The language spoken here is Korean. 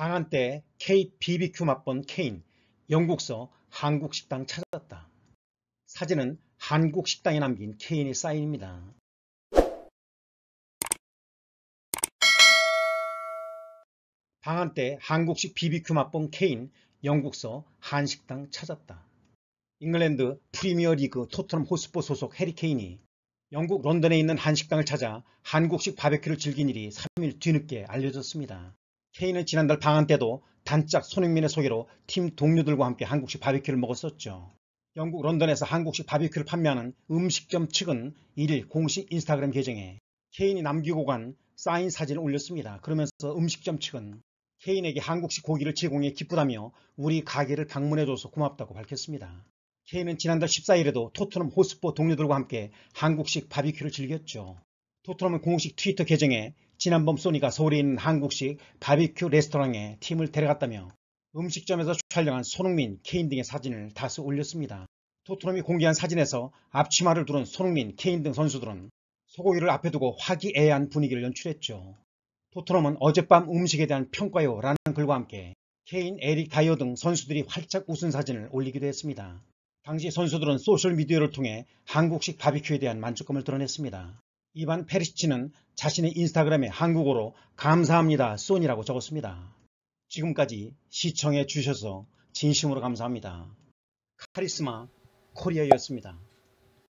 방한 때 K BBQ 맛본 케인 영국서 한국 식당 찾았다. 사진은 한국 식당에 남긴 케인의 사인입니다. 방한 때 한국식 BBQ 맛본 케인 영국서 한식당 찾았다. 잉글랜드 프리미어리그 토트넘 호스포 소속 해리 케인이 영국 런던에 있는 한식당을 찾아 한국식 바베큐를 즐긴 일이 3일 뒤늦게 알려졌습니다. 케인은 지난달 방한 때도 단짝 손흥민의 소개로 팀 동료들과 함께 한국식 바비큐를 먹었었죠. 영국 런던에서 한국식 바비큐를 판매하는 음식점 측은 1일 공식 인스타그램 계정에 케인이 남기고 간 사인 사진을 올렸습니다. 그러면서 음식점 측은 케인에게 한국식 고기를 제공해 기쁘다며 우리 가게를 방문해줘서 고맙다고 밝혔습니다. 케인은 지난달 14일에도 토트넘 호스포 동료들과 함께 한국식 바비큐를 즐겼죠. 토트넘은 공식 트위터 계정에 지난번 소니가 서울에 있는 한국식 바비큐 레스토랑에 팀을 데려갔다며 음식점에서 촬영한 손흥민, 케인 등의 사진을 다수 올렸습니다. 토트넘이 공개한 사진에서 앞치마를 두른 손흥민, 케인 등 선수들은 소고기를 앞에 두고 화기애애한 분위기를 연출했죠. 토트넘은 어젯밤 음식에 대한 평가요 라는 글과 함께 케인, 에릭 다이어 등 선수들이 활짝 웃은 사진을 올리기도 했습니다. 당시 선수들은 소셜미디어를 통해 한국식 바비큐에 대한 만족감을 드러냈습니다. 이반 페리시치는 자신의 인스타그램에 한국어로 감사합니다 쏜이라고 적었습니다. 지금까지 시청해 주셔서 진심으로 감사합니다. 카리스마 코리아였습니다.